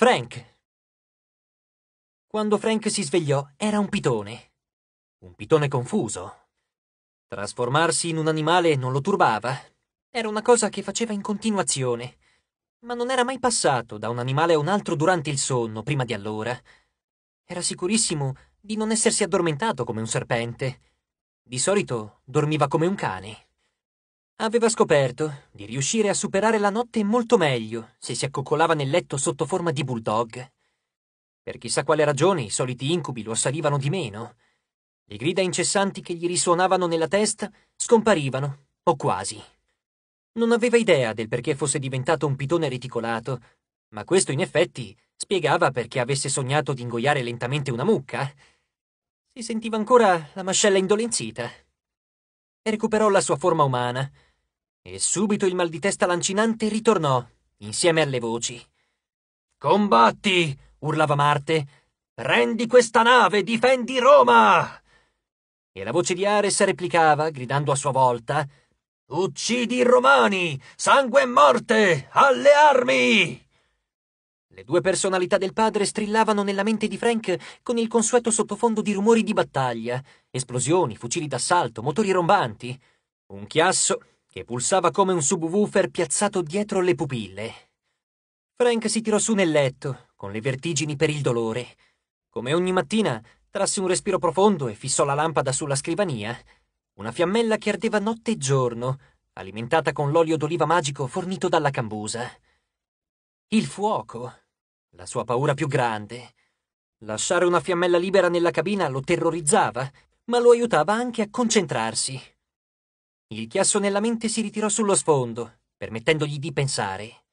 Frank. Quando Frank si svegliò era un pitone. Un pitone confuso. Trasformarsi in un animale non lo turbava. Era una cosa che faceva in continuazione. Ma non era mai passato da un animale a un altro durante il sonno, prima di allora. Era sicurissimo di non essersi addormentato come un serpente. Di solito dormiva come un cane. Aveva scoperto di riuscire a superare la notte molto meglio se si accoccolava nel letto sotto forma di bulldog. Per chissà quale ragione i soliti incubi lo assalivano di meno. Le grida incessanti che gli risuonavano nella testa scomparivano, o quasi. Non aveva idea del perché fosse diventato un pitone reticolato, ma questo in effetti spiegava perché avesse sognato di ingoiare lentamente una mucca. Si sentiva ancora la mascella indolenzita. E recuperò la sua forma umana e subito il mal di testa lancinante ritornò, insieme alle voci. Combatti! urlava Marte. Prendi questa nave, difendi Roma! E la voce di Ares replicava, gridando a sua volta: Uccidi i romani! Sangue e morte! Alle armi! Le due personalità del padre strillavano nella mente di Frank con il consueto sottofondo di rumori di battaglia, esplosioni, fucili d'assalto, motori rombanti. Un chiasso che pulsava come un subwoofer piazzato dietro le pupille. Frank si tirò su nel letto, con le vertigini per il dolore. Come ogni mattina, trasse un respiro profondo e fissò la lampada sulla scrivania. Una fiammella che ardeva notte e giorno, alimentata con l'olio d'oliva magico fornito dalla cambusa. Il fuoco, la sua paura più grande. Lasciare una fiammella libera nella cabina lo terrorizzava, ma lo aiutava anche a concentrarsi. Il chiasso nella mente si ritirò sullo sfondo, permettendogli di pensare.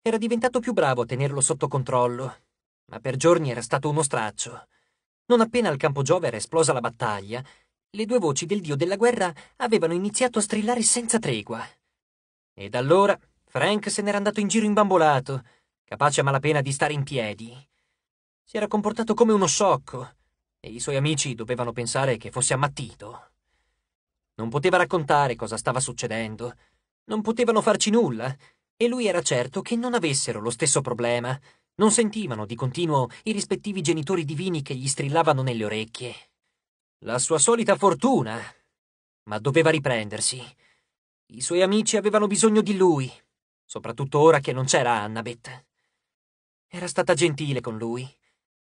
Era diventato più bravo a tenerlo sotto controllo, ma per giorni era stato uno straccio. Non appena al campo Giove era esplosa la battaglia, le due voci del dio della guerra avevano iniziato a strillare senza tregua. E da allora Frank se n'era andato in giro imbambolato, capace a malapena di stare in piedi. Si era comportato come uno sciocco, e i suoi amici dovevano pensare che fosse ammattito. Non poteva raccontare cosa stava succedendo. Non potevano farci nulla. E lui era certo che non avessero lo stesso problema. Non sentivano di continuo i rispettivi genitori divini che gli strillavano nelle orecchie. La sua solita fortuna. Ma doveva riprendersi. I suoi amici avevano bisogno di lui, soprattutto ora che non c'era Annabeth. Era stata gentile con lui.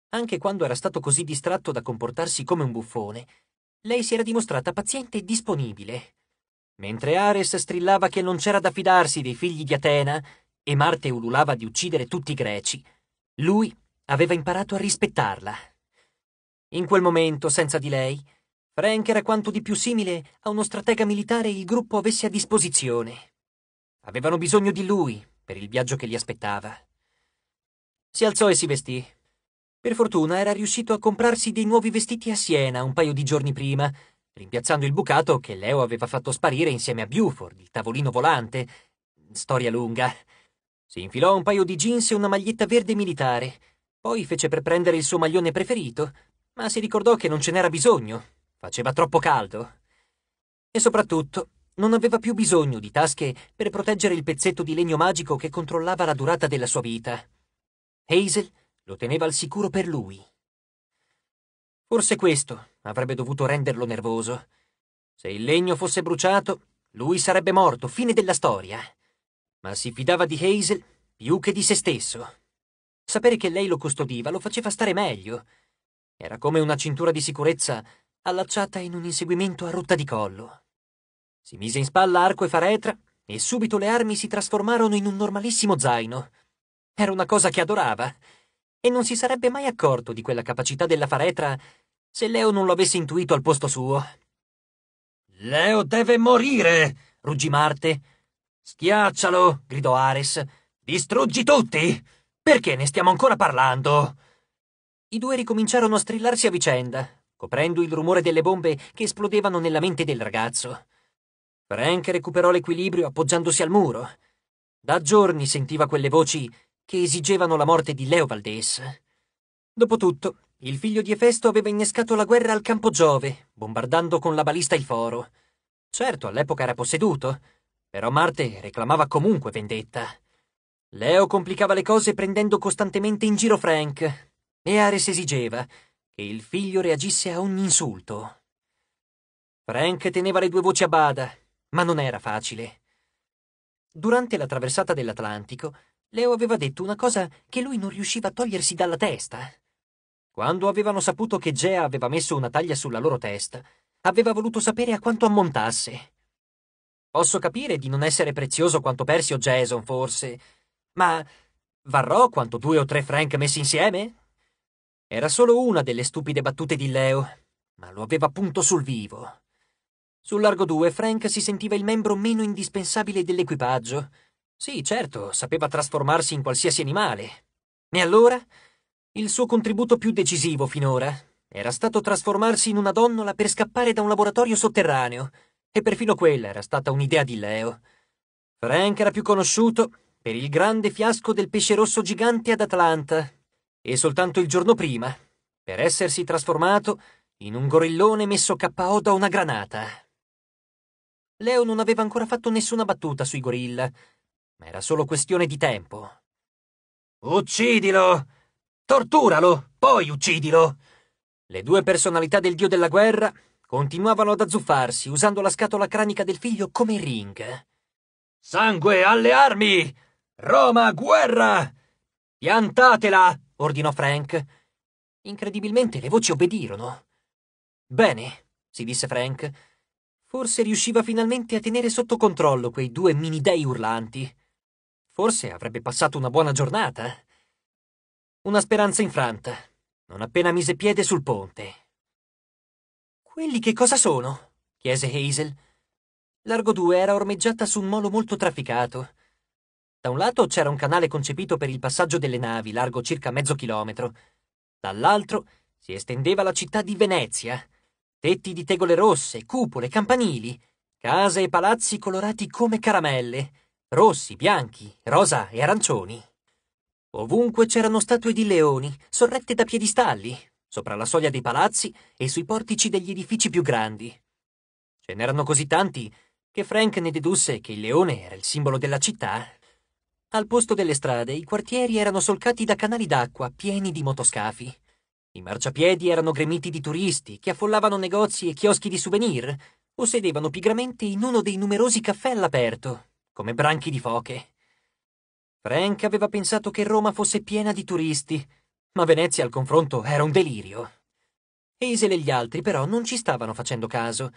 Anche quando era stato così distratto da comportarsi come un buffone, lei si era dimostrata paziente e disponibile. Mentre Ares strillava che non c'era da fidarsi dei figli di Atena e Marte ululava di uccidere tutti i greci, lui aveva imparato a rispettarla. In quel momento, senza di lei, Frank era quanto di più simile a uno stratega militare il gruppo avesse a disposizione. Avevano bisogno di lui per il viaggio che li aspettava. Si alzò e si vestì. Per fortuna era riuscito a comprarsi dei nuovi vestiti a Siena un paio di giorni prima, rimpiazzando il bucato che Leo aveva fatto sparire insieme a Buford, il tavolino volante. Storia lunga. Si infilò un paio di jeans e una maglietta verde militare. Poi fece per prendere il suo maglione preferito, ma si ricordò che non ce n'era bisogno. Faceva troppo caldo. E soprattutto, non aveva più bisogno di tasche per proteggere il pezzetto di legno magico che controllava la durata della sua vita. Hazel lo teneva al sicuro per lui. Forse questo avrebbe dovuto renderlo nervoso. Se il legno fosse bruciato, lui sarebbe morto, fine della storia. Ma si fidava di Hazel più che di se stesso. Sapere che lei lo custodiva lo faceva stare meglio. Era come una cintura di sicurezza allacciata in un inseguimento a rotta di collo. Si mise in spalla arco e faretra e subito le armi si trasformarono in un normalissimo zaino. Era una cosa che adorava e non si sarebbe mai accorto di quella capacità della faretra se Leo non lo avesse intuito al posto suo. Leo deve morire! ruggì Marte. Schiaccialo! gridò Ares. Distruggi tutti! Perché ne stiamo ancora parlando? I due ricominciarono a strillarsi a vicenda, coprendo il rumore delle bombe che esplodevano nella mente del ragazzo. Frank recuperò l'equilibrio appoggiandosi al muro. Da giorni sentiva quelle voci che esigevano la morte di Leo Valdes. Dopotutto, il figlio di Efesto aveva innescato la guerra al campo Giove, bombardando con la balista il foro. Certo, all'epoca era posseduto, però Marte reclamava comunque vendetta. Leo complicava le cose prendendo costantemente in giro Frank, e Ares esigeva che il figlio reagisse a ogni insulto. Frank teneva le due voci a bada, ma non era facile. Durante la traversata dell'Atlantico, Leo aveva detto una cosa che lui non riusciva a togliersi dalla testa. Quando avevano saputo che Gea aveva messo una taglia sulla loro testa, aveva voluto sapere a quanto ammontasse. Posso capire di non essere prezioso quanto Persio Jason, forse, ma varrò quanto due o tre Frank messi insieme? Era solo una delle stupide battute di Leo, ma lo aveva punto sul vivo. Sul largo due Frank si sentiva il membro meno indispensabile dell'equipaggio, sì, certo, sapeva trasformarsi in qualsiasi animale. E allora? Il suo contributo più decisivo finora era stato trasformarsi in una donnola per scappare da un laboratorio sotterraneo, e perfino quella era stata un'idea di Leo. Frank era più conosciuto per il grande fiasco del pesce rosso gigante ad Atlanta, e soltanto il giorno prima, per essersi trasformato in un gorillone messo KO da una granata. Leo non aveva ancora fatto nessuna battuta sui gorilla, ma era solo questione di tempo. Uccidilo! Torturalo, poi uccidilo! Le due personalità del dio della guerra continuavano ad azzuffarsi usando la scatola cranica del figlio come ring. Sangue alle armi! Roma, guerra! Piantatela! ordinò Frank. Incredibilmente le voci obbedirono. Bene, si disse Frank. Forse riusciva finalmente a tenere sotto controllo quei due mini dei urlanti. Forse avrebbe passato una buona giornata. Eh? Una speranza infranta, non appena mise piede sul ponte. Quelli che cosa sono? chiese Hazel. Largo 2 era ormeggiata su un molo molto trafficato. Da un lato c'era un canale concepito per il passaggio delle navi, largo circa mezzo chilometro. Dall'altro si estendeva la città di Venezia. Tetti di tegole rosse, cupole, campanili, case e palazzi colorati come caramelle rossi, bianchi, rosa e arancioni. Ovunque c'erano statue di leoni, sorrette da piedistalli, sopra la soglia dei palazzi e sui portici degli edifici più grandi. Ce n'erano così tanti che Frank ne dedusse che il leone era il simbolo della città. Al posto delle strade, i quartieri erano solcati da canali d'acqua pieni di motoscafi. I marciapiedi erano gremiti di turisti che affollavano negozi e chioschi di souvenir o sedevano pigramente in uno dei numerosi caffè all'aperto come branchi di foche. Frank aveva pensato che Roma fosse piena di turisti, ma Venezia al confronto era un delirio. Hazel e gli altri però non ci stavano facendo caso.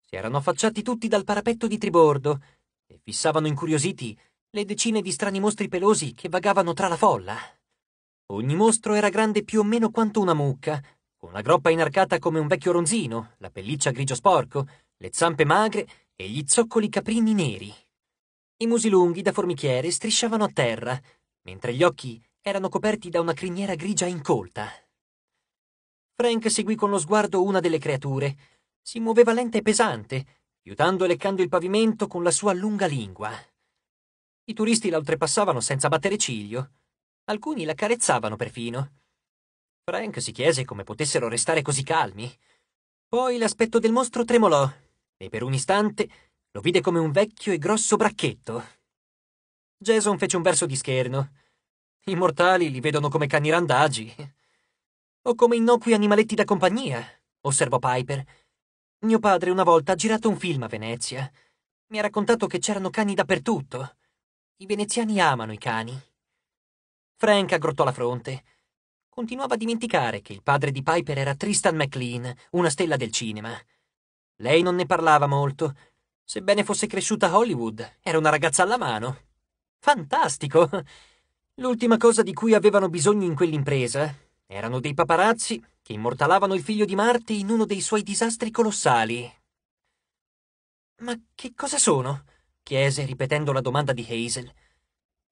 Si erano affacciati tutti dal parapetto di tribordo e fissavano incuriositi le decine di strani mostri pelosi che vagavano tra la folla. Ogni mostro era grande più o meno quanto una mucca, con la groppa inarcata come un vecchio ronzino, la pelliccia grigio sporco, le zampe magre e gli zoccoli caprini neri. I musi lunghi da formichiere strisciavano a terra, mentre gli occhi erano coperti da una criniera grigia incolta. Frank seguì con lo sguardo una delle creature. Si muoveva lenta e pesante, aiutando e leccando il pavimento con la sua lunga lingua. I turisti la oltrepassavano senza battere ciglio. Alcuni la carezzavano perfino. Frank si chiese come potessero restare così calmi. Poi l'aspetto del mostro tremolò e per un istante lo vide come un vecchio e grosso bracchetto. Jason fece un verso di scherno. I mortali li vedono come cani randagi. O come innocui animaletti da compagnia, osservò Piper. Mio padre una volta ha girato un film a Venezia. Mi ha raccontato che c'erano cani dappertutto. I veneziani amano i cani. Frank aggrottò la fronte. Continuava a dimenticare che il padre di Piper era Tristan MacLean, una stella del cinema. Lei non ne parlava molto, Sebbene fosse cresciuta a Hollywood, era una ragazza alla mano. Fantastico! L'ultima cosa di cui avevano bisogno in quell'impresa erano dei paparazzi che immortalavano il figlio di Marte in uno dei suoi disastri colossali. Ma che cosa sono? chiese, ripetendo la domanda di Hazel.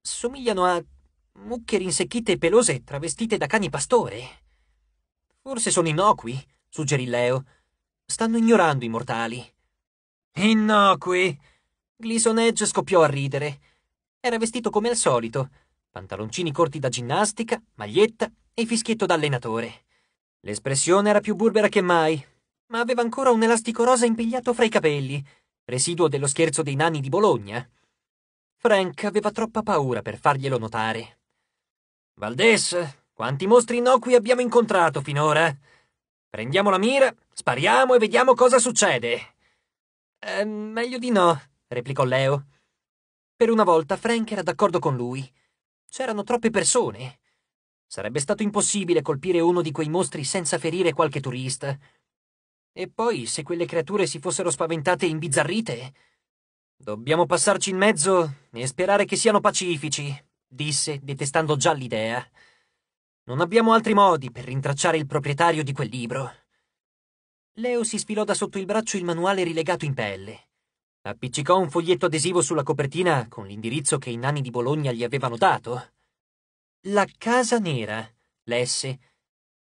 Somigliano a mucche rinsecchite e pelose travestite da cani pastore. Forse sono innocui, suggerì Leo. Stanno ignorando i mortali. Innocui! Gleason Edge scoppiò a ridere. Era vestito come al solito, pantaloncini corti da ginnastica, maglietta e fischietto da allenatore. L'espressione era più burbera che mai, ma aveva ancora un elastico rosa impigliato fra i capelli, residuo dello scherzo dei nani di Bologna. Frank aveva troppa paura per farglielo notare. Valdes, quanti mostri innocui abbiamo incontrato finora? Prendiamo la mira, spariamo e vediamo cosa succede. Eh, meglio di no, replicò Leo. Per una volta Frank era d'accordo con lui. C'erano troppe persone. Sarebbe stato impossibile colpire uno di quei mostri senza ferire qualche turista. E poi, se quelle creature si fossero spaventate e imbizzarrite. Dobbiamo passarci in mezzo e sperare che siano pacifici, disse, detestando già l'idea. Non abbiamo altri modi per rintracciare il proprietario di quel libro. Leo si sfilò da sotto il braccio il manuale rilegato in pelle. Appiccicò un foglietto adesivo sulla copertina con l'indirizzo che i nani di Bologna gli avevano dato. La Casa Nera, lesse.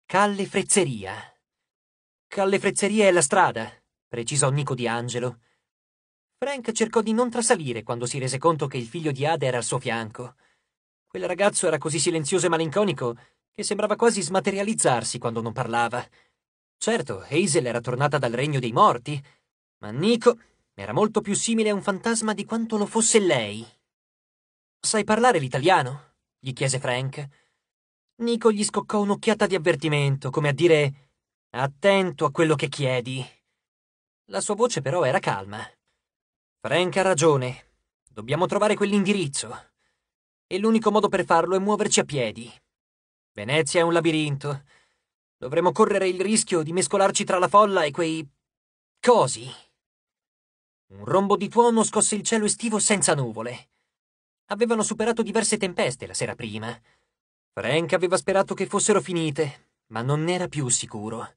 Calle Frezzeria. Calle Frezzeria è la strada, precisò Nico di Angelo. Frank cercò di non trasalire quando si rese conto che il figlio di Ada era al suo fianco. Quel ragazzo era così silenzioso e malinconico che sembrava quasi smaterializzarsi quando non parlava. Certo, Hazel era tornata dal regno dei morti, ma Nico era molto più simile a un fantasma di quanto lo fosse lei. Sai parlare l'italiano? gli chiese Frank. Nico gli scoccò un'occhiata di avvertimento, come a dire attento a quello che chiedi. La sua voce però era calma. Frank ha ragione. Dobbiamo trovare quell'indirizzo. E l'unico modo per farlo è muoverci a piedi. Venezia è un labirinto Dovremmo correre il rischio di mescolarci tra la folla e quei... cosi. Un rombo di tuono scosse il cielo estivo senza nuvole. Avevano superato diverse tempeste la sera prima. Frank aveva sperato che fossero finite, ma non ne era più sicuro.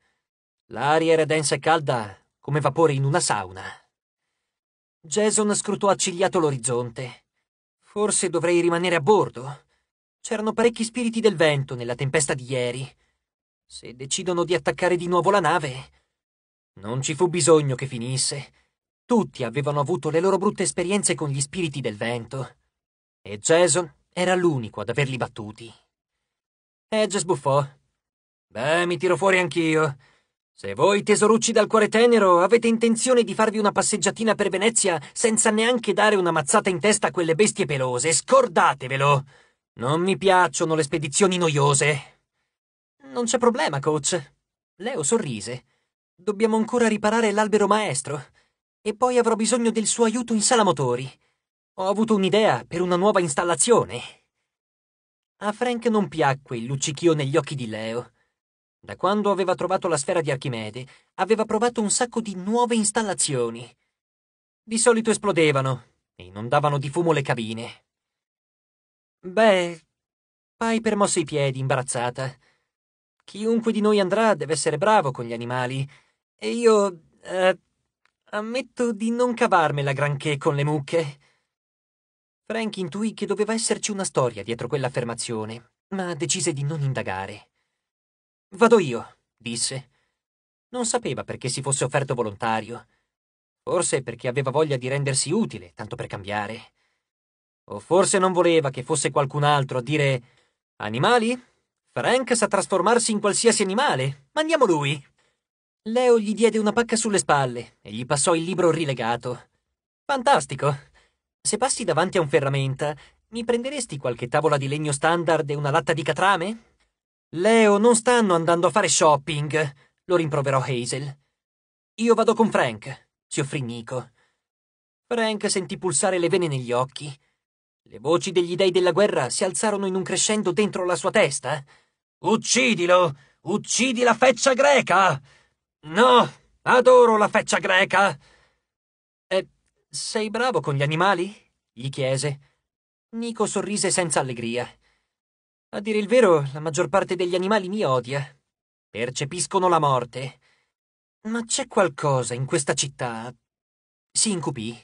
L'aria era densa e calda come vapore in una sauna. Jason scrutò accigliato l'orizzonte. Forse dovrei rimanere a bordo. C'erano parecchi spiriti del vento nella tempesta di ieri. Se decidono di attaccare di nuovo la nave... Non ci fu bisogno che finisse. Tutti avevano avuto le loro brutte esperienze con gli spiriti del vento. E Jason era l'unico ad averli battuti. Edge sbuffò. Beh, mi tiro fuori anch'io. Se voi, tesorucci dal cuore tenero, avete intenzione di farvi una passeggiatina per Venezia senza neanche dare una mazzata in testa a quelle bestie pelose, scordatevelo! Non mi piacciono le spedizioni noiose. Non c'è problema, coach. Leo sorrise. Dobbiamo ancora riparare l'albero maestro. E poi avrò bisogno del suo aiuto in sala motori. Ho avuto un'idea per una nuova installazione. A Frank non piacque il luccichio negli occhi di Leo. Da quando aveva trovato la sfera di Archimede, aveva provato un sacco di nuove installazioni. Di solito esplodevano e inondavano di fumo le cabine. Beh, Piper mosse i piedi, imbarazzata. Chiunque di noi andrà deve essere bravo con gli animali. E io... Eh, ammetto di non cavarmela granché con le mucche. Frank intuì che doveva esserci una storia dietro quell'affermazione, ma decise di non indagare. Vado io, disse. Non sapeva perché si fosse offerto volontario. Forse perché aveva voglia di rendersi utile, tanto per cambiare. O forse non voleva che fosse qualcun altro a dire Animali? Frank sa trasformarsi in qualsiasi animale. Mandiamo lui. Leo gli diede una pacca sulle spalle e gli passò il libro rilegato. Fantastico. Se passi davanti a un ferramenta, mi prenderesti qualche tavola di legno standard e una latta di catrame? Leo, non stanno andando a fare shopping, lo rimproverò Hazel. Io vado con Frank, si offrì Nico. Frank sentì pulsare le vene negli occhi. Le voci degli dei della guerra si alzarono in un crescendo dentro la sua testa. Uccidilo! Uccidi la feccia greca! No, adoro la feccia greca! E sei bravo con gli animali? gli chiese. Nico sorrise senza allegria. A dire il vero, la maggior parte degli animali mi odia. Percepiscono la morte. Ma c'è qualcosa in questa città. Si incupì.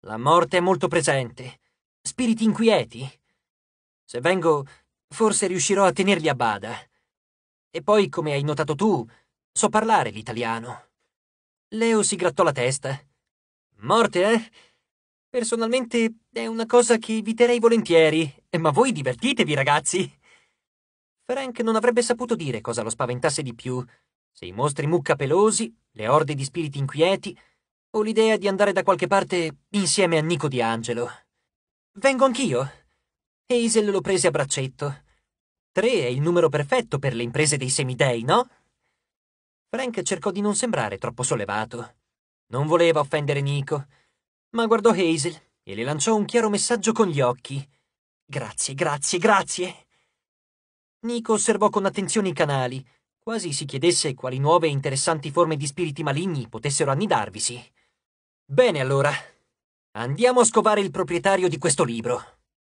La morte è molto presente. Spiriti inquieti. Se vengo Forse riuscirò a tenerli a bada. E poi, come hai notato tu, so parlare l'italiano. Leo si grattò la testa. Morte, eh? Personalmente è una cosa che eviterei volentieri, ma voi divertitevi, ragazzi. Frank non avrebbe saputo dire cosa lo spaventasse di più, se i mostri mucca pelosi, le orde di spiriti inquieti, o l'idea di andare da qualche parte insieme a Nico di Angelo. Vengo anch'io. Hazel lo prese a braccetto. Tre è il numero perfetto per le imprese dei semidei, no? Frank cercò di non sembrare troppo sollevato. Non voleva offendere Nico, ma guardò Hazel e le lanciò un chiaro messaggio con gli occhi. Grazie, grazie, grazie. Nico osservò con attenzione i canali, quasi si chiedesse quali nuove e interessanti forme di spiriti maligni potessero annidarvisi. Bene allora. Andiamo a scovare il proprietario di questo libro.